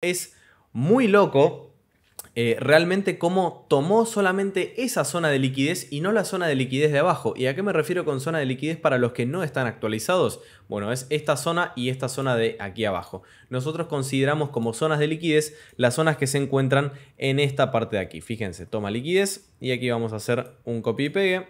Es muy loco eh, realmente cómo tomó solamente esa zona de liquidez y no la zona de liquidez de abajo. ¿Y a qué me refiero con zona de liquidez para los que no están actualizados? Bueno, es esta zona y esta zona de aquí abajo. Nosotros consideramos como zonas de liquidez las zonas que se encuentran en esta parte de aquí. Fíjense, toma liquidez y aquí vamos a hacer un copy y pegue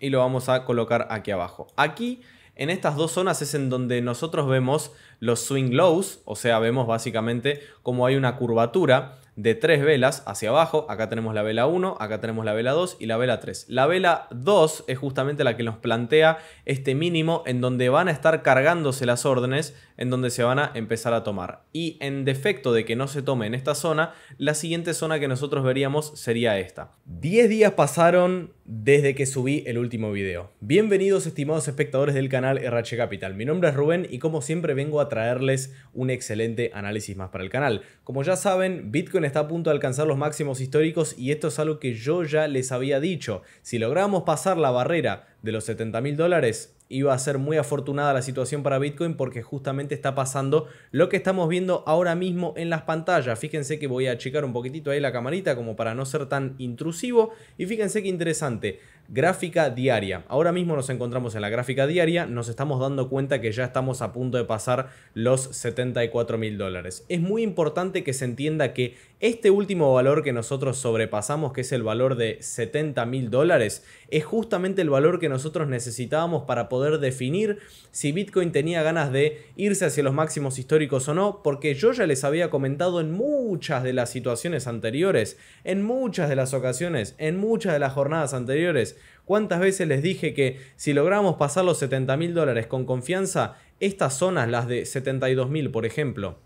y lo vamos a colocar aquí abajo. Aquí en estas dos zonas es en donde nosotros vemos los swing lows, o sea, vemos básicamente cómo hay una curvatura de tres velas hacia abajo. Acá tenemos la vela 1, acá tenemos la vela 2 y la vela 3. La vela 2 es justamente la que nos plantea este mínimo en donde van a estar cargándose las órdenes, en donde se van a empezar a tomar. Y en defecto de que no se tome en esta zona, la siguiente zona que nosotros veríamos sería esta. 10 días pasaron, desde que subí el último video. Bienvenidos estimados espectadores del canal RH Capital, mi nombre es Rubén y como siempre vengo a traerles un excelente análisis más para el canal. Como ya saben, Bitcoin está a punto de alcanzar los máximos históricos y esto es algo que yo ya les había dicho. Si logramos pasar la barrera de los 70 mil dólares, iba a ser muy afortunada la situación para Bitcoin porque justamente está pasando lo que estamos viendo ahora mismo en las pantallas. Fíjense que voy a achicar un poquitito ahí la camarita como para no ser tan intrusivo. Y fíjense qué interesante, gráfica diaria. Ahora mismo nos encontramos en la gráfica diaria, nos estamos dando cuenta que ya estamos a punto de pasar los 74 mil dólares. Es muy importante que se entienda que este último valor que nosotros sobrepasamos, que es el valor de 70 mil dólares, es justamente el valor que nosotros necesitábamos para poder definir si Bitcoin tenía ganas de irse hacia los máximos históricos o no, porque yo ya les había comentado en muchas de las situaciones anteriores, en muchas de las ocasiones, en muchas de las jornadas anteriores, cuántas veces les dije que si logramos pasar los 70 mil dólares con confianza, estas zonas, las de 72 mil por ejemplo,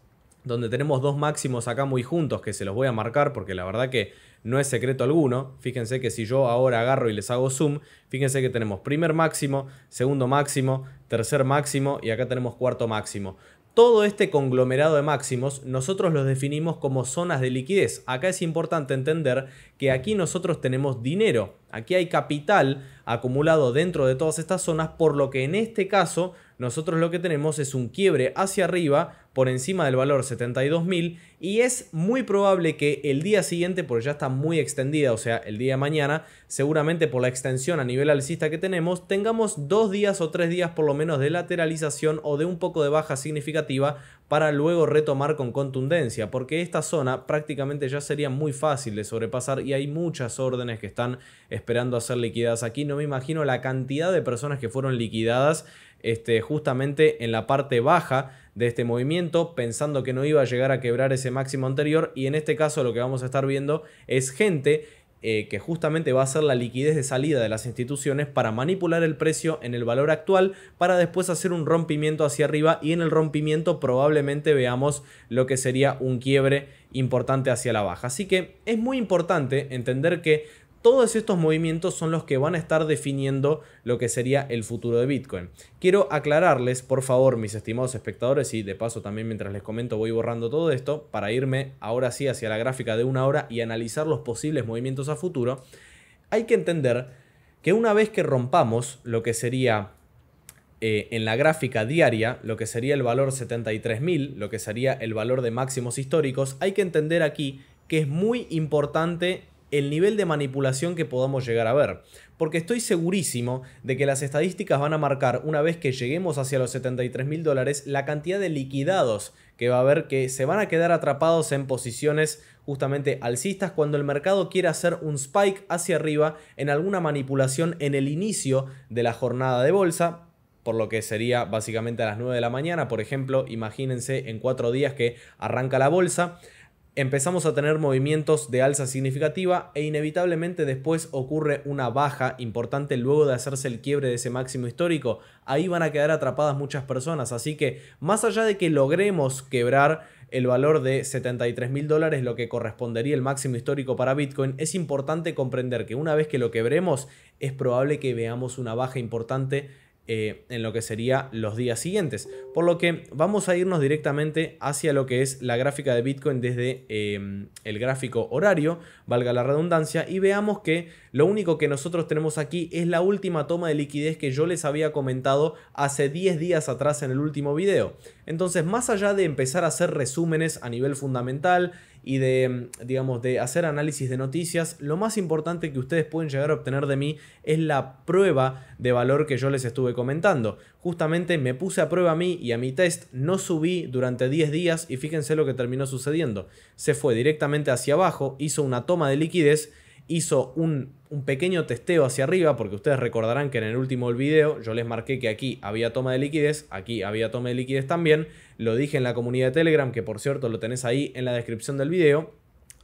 donde tenemos dos máximos acá muy juntos que se los voy a marcar porque la verdad que no es secreto alguno. Fíjense que si yo ahora agarro y les hago zoom, fíjense que tenemos primer máximo, segundo máximo, tercer máximo y acá tenemos cuarto máximo. Todo este conglomerado de máximos nosotros los definimos como zonas de liquidez. Acá es importante entender que aquí nosotros tenemos dinero Aquí hay capital acumulado dentro de todas estas zonas, por lo que en este caso nosotros lo que tenemos es un quiebre hacia arriba por encima del valor 72.000 y es muy probable que el día siguiente, porque ya está muy extendida, o sea, el día de mañana, seguramente por la extensión a nivel alcista que tenemos, tengamos dos días o tres días por lo menos de lateralización o de un poco de baja significativa para luego retomar con contundencia, porque esta zona prácticamente ya sería muy fácil de sobrepasar y hay muchas órdenes que están esperando hacer liquidadas aquí. No me imagino la cantidad de personas que fueron liquidadas este, justamente en la parte baja de este movimiento, pensando que no iba a llegar a quebrar ese máximo anterior. Y en este caso lo que vamos a estar viendo es gente eh, que justamente va a ser la liquidez de salida de las instituciones para manipular el precio en el valor actual para después hacer un rompimiento hacia arriba y en el rompimiento probablemente veamos lo que sería un quiebre importante hacia la baja. Así que es muy importante entender que todos estos movimientos son los que van a estar definiendo lo que sería el futuro de Bitcoin. Quiero aclararles, por favor, mis estimados espectadores, y de paso también mientras les comento voy borrando todo esto, para irme ahora sí hacia la gráfica de una hora y analizar los posibles movimientos a futuro, hay que entender que una vez que rompamos lo que sería eh, en la gráfica diaria, lo que sería el valor 73.000, lo que sería el valor de máximos históricos, hay que entender aquí que es muy importante el nivel de manipulación que podamos llegar a ver. Porque estoy segurísimo de que las estadísticas van a marcar, una vez que lleguemos hacia los 73 mil dólares, la cantidad de liquidados que va a haber que se van a quedar atrapados en posiciones justamente alcistas cuando el mercado quiera hacer un spike hacia arriba en alguna manipulación en el inicio de la jornada de bolsa, por lo que sería básicamente a las 9 de la mañana, por ejemplo, imagínense en 4 días que arranca la bolsa empezamos a tener movimientos de alza significativa e inevitablemente después ocurre una baja importante luego de hacerse el quiebre de ese máximo histórico. Ahí van a quedar atrapadas muchas personas, así que más allá de que logremos quebrar el valor de 73 mil dólares, lo que correspondería el máximo histórico para Bitcoin, es importante comprender que una vez que lo quebremos es probable que veamos una baja importante eh, en lo que sería los días siguientes. Por lo que vamos a irnos directamente hacia lo que es la gráfica de Bitcoin desde em, el gráfico horario, valga la redundancia, y veamos que lo único que nosotros tenemos aquí es la última toma de liquidez que yo les había comentado hace 10 días atrás en el último video. Entonces, más allá de empezar a hacer resúmenes a nivel fundamental, y de, digamos, de hacer análisis de noticias, lo más importante que ustedes pueden llegar a obtener de mí es la prueba de valor que yo les estuve comentando. Justamente me puse a prueba a mí y a mi test, no subí durante 10 días y fíjense lo que terminó sucediendo. Se fue directamente hacia abajo, hizo una toma de liquidez hizo un, pequeño testeo hacia arriba, porque ustedes recordarán que en el último video yo les marqué que aquí había toma de liquidez, aquí había toma de liquidez también, lo dije en la comunidad de Telegram, que por cierto lo tenés ahí en la descripción del video.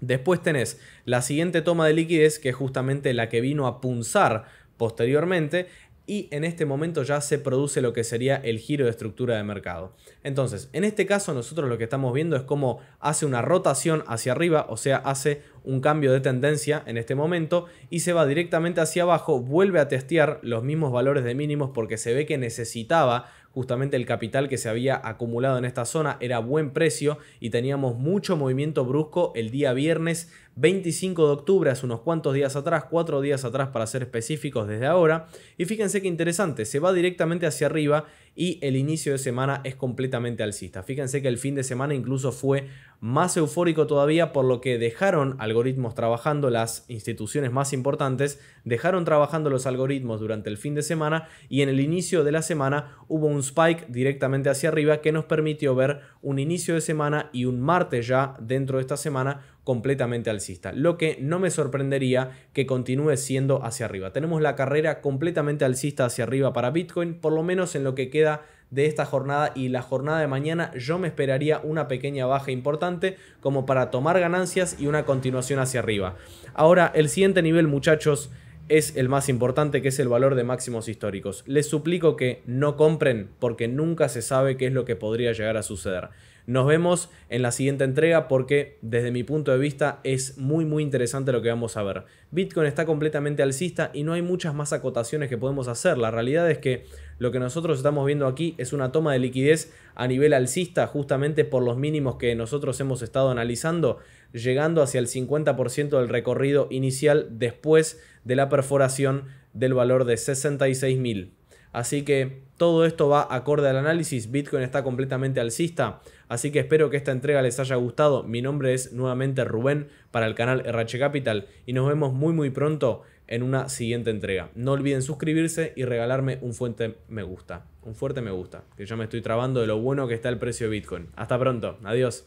Después tenés la siguiente toma de liquidez, que es justamente la que vino a punzar posteriormente, y en este momento ya se produce lo que sería el giro de estructura de mercado. Entonces, en este caso nosotros lo que estamos viendo es cómo hace una rotación hacia arriba, o sea, hace un cambio de tendencia en este momento y se va directamente hacia abajo, vuelve a testear los mismos valores de mínimos porque se ve que necesitaba justamente el capital que se había acumulado en esta zona, era buen precio y teníamos mucho movimiento brusco el día viernes 25 de octubre, hace unos cuantos días atrás, cuatro días atrás para ser específicos desde ahora. Y fíjense qué interesante, se va directamente hacia arriba y el inicio de semana es completamente alcista. Fíjense que el fin de semana incluso fue más eufórico todavía por lo que dejaron algoritmos trabajando, las instituciones más importantes dejaron trabajando los algoritmos durante el fin de semana y en el inicio de la semana hubo un spike directamente hacia arriba que nos permitió ver un inicio de semana y un martes ya dentro de esta semana completamente alcista, lo que no me sorprendería que continúe siendo hacia arriba. Tenemos la carrera completamente alcista hacia arriba para Bitcoin, por lo menos en lo que queda de esta jornada y la jornada de mañana yo me esperaría una pequeña baja importante como para tomar ganancias y una continuación hacia arriba. Ahora, el siguiente nivel muchachos es el más importante que es el valor de máximos históricos. Les suplico que no compren porque nunca se sabe qué es lo que podría llegar a suceder. Nos vemos en la siguiente entrega porque desde mi punto de vista es muy muy interesante lo que vamos a ver. Bitcoin está completamente alcista y no hay muchas más acotaciones que podemos hacer. La realidad es que lo que nosotros estamos viendo aquí es una toma de liquidez a nivel alcista justamente por los mínimos que nosotros hemos estado analizando, llegando hacia el 50% del recorrido inicial después de la perforación del valor de 66.000. Así que todo esto va acorde al análisis. Bitcoin está completamente alcista. Así que espero que esta entrega les haya gustado. Mi nombre es nuevamente Rubén para el canal RH Capital y nos vemos muy muy pronto en una siguiente entrega. No olviden suscribirse y regalarme un fuerte me gusta. Un fuerte me gusta. Que yo me estoy trabando de lo bueno que está el precio de Bitcoin. Hasta pronto. Adiós.